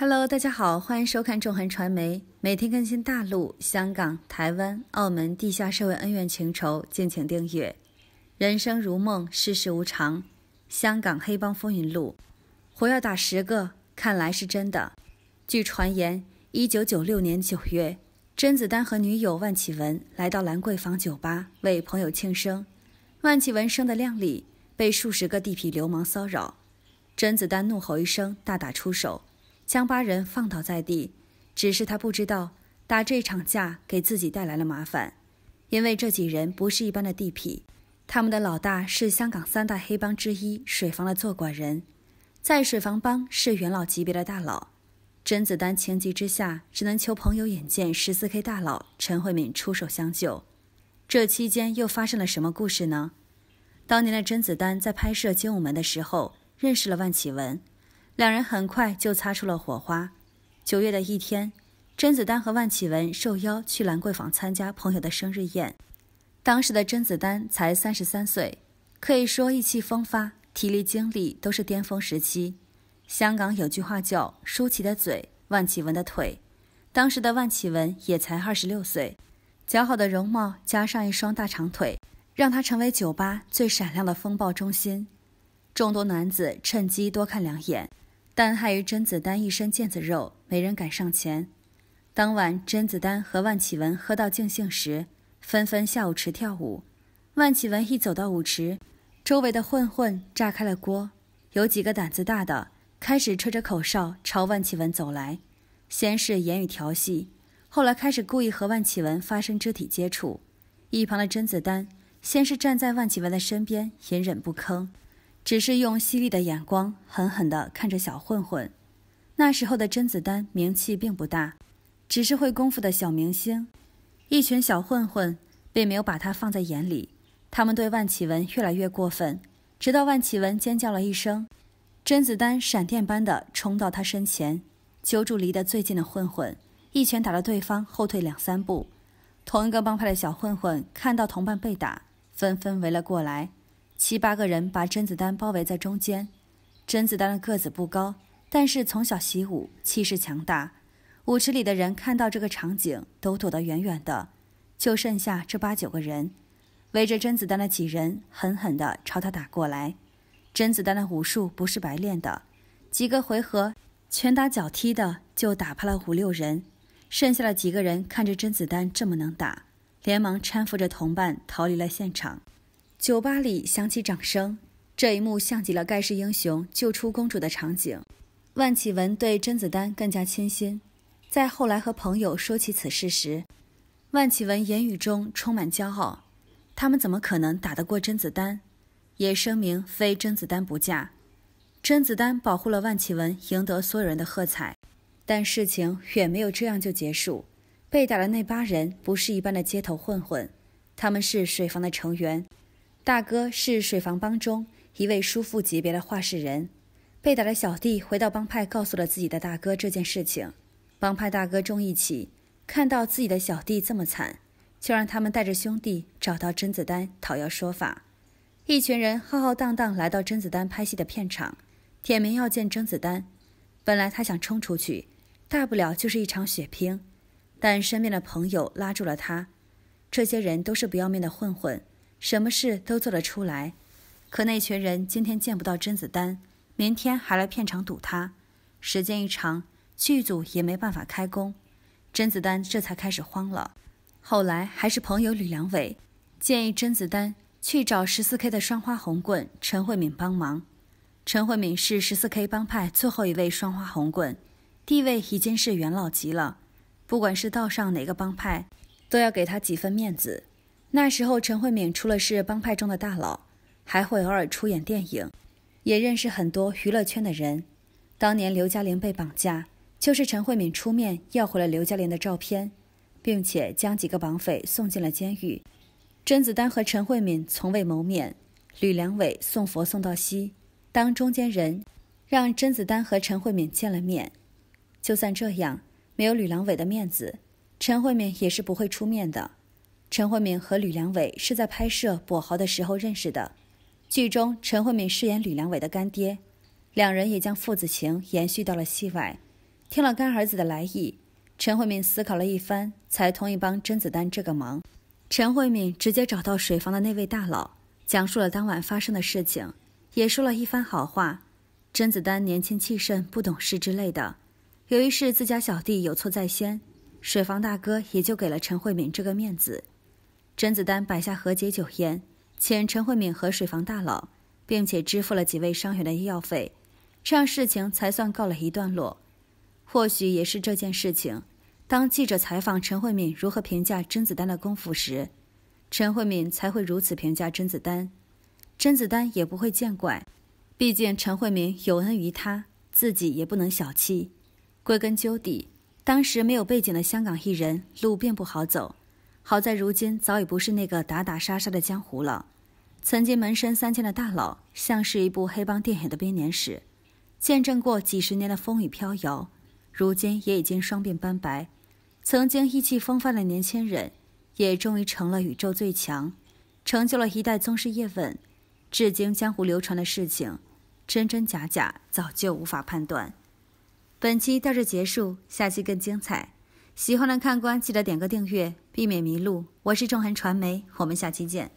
Hello，大家好，欢迎收看纵横传媒，每天更新大陆、香港、台湾、澳门地下社会恩怨情仇，敬请订阅。人生如梦，世事无常。香港黑帮风云录，活要打十个，看来是真的。据传言，一九九六年九月，甄子丹和女友万绮雯来到兰桂坊酒吧为朋友庆生，万绮雯生的靓丽被数十个地痞流氓骚扰，甄子丹怒吼一声，大打出手。将八人放倒在地，只是他不知道打这场架给自己带来了麻烦，因为这几人不是一般的地痞，他们的老大是香港三大黑帮之一水房的坐管人，在水房帮是元老级别的大佬。甄子丹情急之下只能求朋友引荐十四 K 大佬陈惠敏出手相救。这期间又发生了什么故事呢？当年的甄子丹在拍摄《精武门》的时候认识了万绮雯。两人很快就擦出了火花。九月的一天，甄子丹和万绮雯受邀去兰桂坊参加朋友的生日宴。当时的甄子丹才三十三岁，可以说意气风发，体力精力都是巅峰时期。香港有句话叫“舒淇的嘴，万绮雯的腿”，当时的万绮雯也才二十六岁，姣好的容貌加上一双大长腿，让她成为酒吧最闪亮的风暴中心，众多男子趁机多看两眼。但碍于甄子丹一身腱子肉，没人敢上前。当晚，甄子丹和万绮雯喝到尽兴时，纷纷下舞池跳舞。万绮雯一走到舞池，周围的混混炸开了锅，有几个胆子大的开始吹着口哨朝万绮雯走来，先是言语调戏，后来开始故意和万绮雯发生肢体接触。一旁的甄子丹先是站在万绮雯的身边，隐忍不吭。只是用犀利的眼光狠狠地看着小混混。那时候的甄子丹名气并不大，只是会功夫的小明星。一群小混混并没有把他放在眼里，他们对万启文越来越过分，直到万启文尖叫了一声，甄子丹闪电般地冲到他身前，揪住离得最近的混混，一拳打了对方后退两三步。同一个帮派的小混混看到同伴被打，纷纷围了过来。七八个人把甄子丹包围在中间，甄子丹的个子不高，但是从小习武，气势强大。舞池里的人看到这个场景，都躲得远远的，就剩下这八九个人围着甄子丹的几人狠狠地朝他打过来。甄子丹的武术不是白练的，几个回合，拳打脚踢的就打趴了五六人。剩下的几个人看着甄子丹这么能打，连忙搀扶着同伴逃离了现场。酒吧里响起掌声，这一幕像极了盖世英雄救出公主的场景。万绮雯对甄子丹更加倾心。在后来和朋友说起此事时，万绮雯言语中充满骄傲：“他们怎么可能打得过甄子丹？”也声明非甄子丹不嫁。甄子丹保护了万绮雯，赢得所有人的喝彩。但事情远没有这样就结束。被打的那八人不是一般的街头混混，他们是水房的成员。大哥是水房帮中一位叔父级别的话事人，被打的小弟回到帮派，告诉了自己的大哥这件事情。帮派大哥钟义起看到自己的小弟这么惨，就让他们带着兄弟找到甄子丹讨要说法。一群人浩浩荡荡来到甄子丹拍戏的片场，点名要见甄子丹。本来他想冲出去，大不了就是一场血拼，但身边的朋友拉住了他。这些人都是不要命的混混。什么事都做得出来，可那群人今天见不到甄子丹，明天还来片场堵他，时间一长，剧组也没办法开工，甄子丹这才开始慌了。后来还是朋友吕良伟建议甄子丹去找十四 K 的双花红棍陈慧敏帮忙。陈慧敏是十四 K 帮派最后一位双花红棍，地位已经是元老级了，不管是道上哪个帮派，都要给他几分面子。那时候，陈慧敏除了是帮派中的大佬，还会偶尔出演电影，也认识很多娱乐圈的人。当年刘嘉玲被绑架，就是陈慧敏出面要回了刘嘉玲的照片，并且将几个绑匪送进了监狱。甄子丹和陈慧敏从未谋面，吕良伟送佛送到西，当中间人，让甄子丹和陈慧敏见了面。就算这样，没有吕良伟的面子，陈慧敏也是不会出面的。陈慧敏和吕良伟是在拍摄《跛豪》的时候认识的。剧中，陈慧敏饰演吕良伟的干爹，两人也将父子情延续到了戏外。听了干儿子的来意，陈慧敏思考了一番，才同意帮甄子丹这个忙。陈慧敏直接找到水房的那位大佬，讲述了当晚发生的事情，也说了一番好话，甄子丹年轻气盛、不懂事之类的。由于是自家小弟有错在先，水房大哥也就给了陈慧敏这个面子。甄子丹摆下和解酒宴，请陈慧敏和水房大佬，并且支付了几位伤员的医药费，这样事情才算告了一段落。或许也是这件事情，当记者采访陈慧敏如何评价甄子丹的功夫时，陈慧敏才会如此评价甄子丹。甄子丹也不会见怪，毕竟陈慧敏有恩于他，自己也不能小气。归根究底，当时没有背景的香港艺人路并不好走。好在如今早已不是那个打打杀杀的江湖了，曾经门生三千的大佬，像是一部黑帮电影的编年史，见证过几十年的风雨飘摇，如今也已经双鬓斑白。曾经意气风发的年轻人，也终于成了宇宙最强，成就了一代宗师叶问。至今江湖流传的事情，真真假假，早就无法判断。本期到这结束，下期更精彩。喜欢的看官，记得点个订阅，避免迷路。我是纵恒传媒，我们下期见。